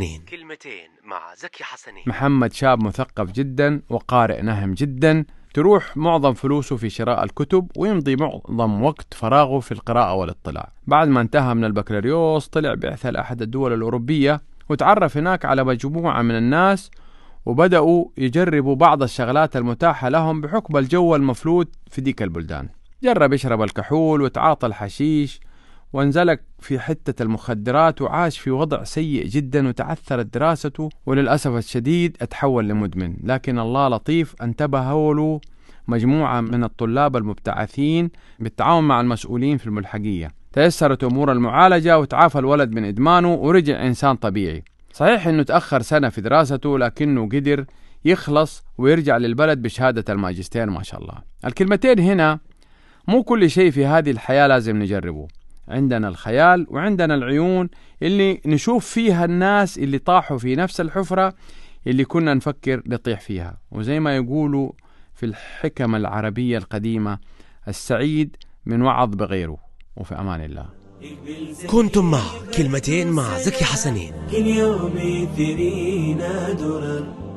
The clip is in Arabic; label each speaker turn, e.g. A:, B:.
A: حسنين كلمتين مع زكي حسنين محمد شاب مثقف جدا وقارئ نهم جدا تروح معظم فلوسه في شراء الكتب ويمضي معظم وقت فراغه في القراءة والاطلاع بعد ما انتهى من البكالوريوس طلع بعثة لأحد الدول الأوروبية وتعرف هناك على مجموعة من الناس وبدأوا يجربوا بعض الشغلات المتاحة لهم بحكم الجو المفلوت في ديك البلدان جرب يشرب الكحول وتعاطى الحشيش وانزلق في حتة المخدرات وعاش في وضع سيء جدا وتعثرت دراسته وللأسف الشديد اتحول لمدمن لكن الله لطيف انتبهوا له مجموعة من الطلاب المبتعثين بالتعاون مع المسؤولين في الملحقية تيسرت أمور المعالجة وتعافى الولد من إدمانه ورجع إنسان طبيعي صحيح أنه تأخر سنة في دراسته لكنه قدر يخلص ويرجع للبلد بشهادة الماجستير ما شاء الله الكلمتين هنا مو كل شيء في هذه الحياة لازم نجربه عندنا الخيال وعندنا العيون اللي نشوف فيها الناس اللي طاحوا في نفس الحفرة اللي كنا نفكر نطيح فيها وزي ما يقولوا في الحكم العربية القديمة السعيد من وعظ بغيره وفي أمان الله كنتم مع كلمتين مع زكي حسنين كل يوم ثرينا درر